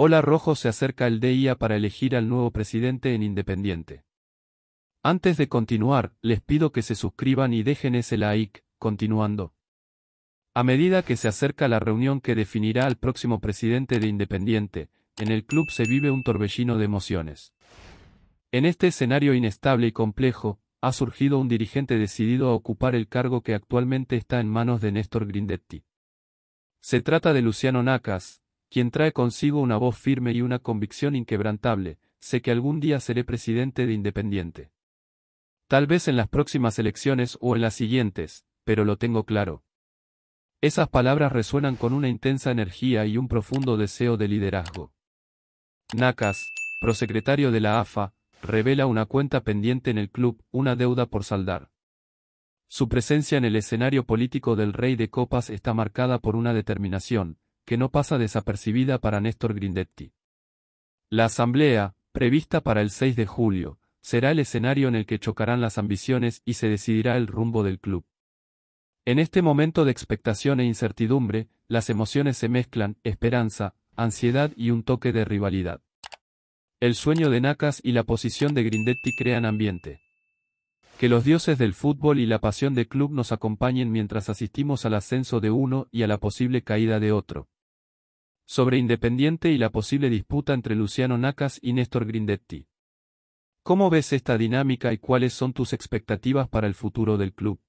Hola Rojo se acerca el DIA para elegir al nuevo presidente en Independiente. Antes de continuar, les pido que se suscriban y dejen ese like, continuando. A medida que se acerca la reunión que definirá al próximo presidente de Independiente, en el club se vive un torbellino de emociones. En este escenario inestable y complejo, ha surgido un dirigente decidido a ocupar el cargo que actualmente está en manos de Néstor Grindetti. Se trata de Luciano Nacas, quien trae consigo una voz firme y una convicción inquebrantable, sé que algún día seré presidente de Independiente. Tal vez en las próximas elecciones o en las siguientes, pero lo tengo claro. Esas palabras resuenan con una intensa energía y un profundo deseo de liderazgo. Nacas, prosecretario de la AFA, revela una cuenta pendiente en el club, una deuda por saldar. Su presencia en el escenario político del Rey de Copas está marcada por una determinación, que no pasa desapercibida para Néstor Grindetti. La asamblea, prevista para el 6 de julio, será el escenario en el que chocarán las ambiciones y se decidirá el rumbo del club. En este momento de expectación e incertidumbre, las emociones se mezclan, esperanza, ansiedad y un toque de rivalidad. El sueño de Nacas y la posición de Grindetti crean ambiente. Que los dioses del fútbol y la pasión de club nos acompañen mientras asistimos al ascenso de uno y a la posible caída de otro sobre Independiente y la posible disputa entre Luciano Nacas y Néstor Grindetti. ¿Cómo ves esta dinámica y cuáles son tus expectativas para el futuro del club?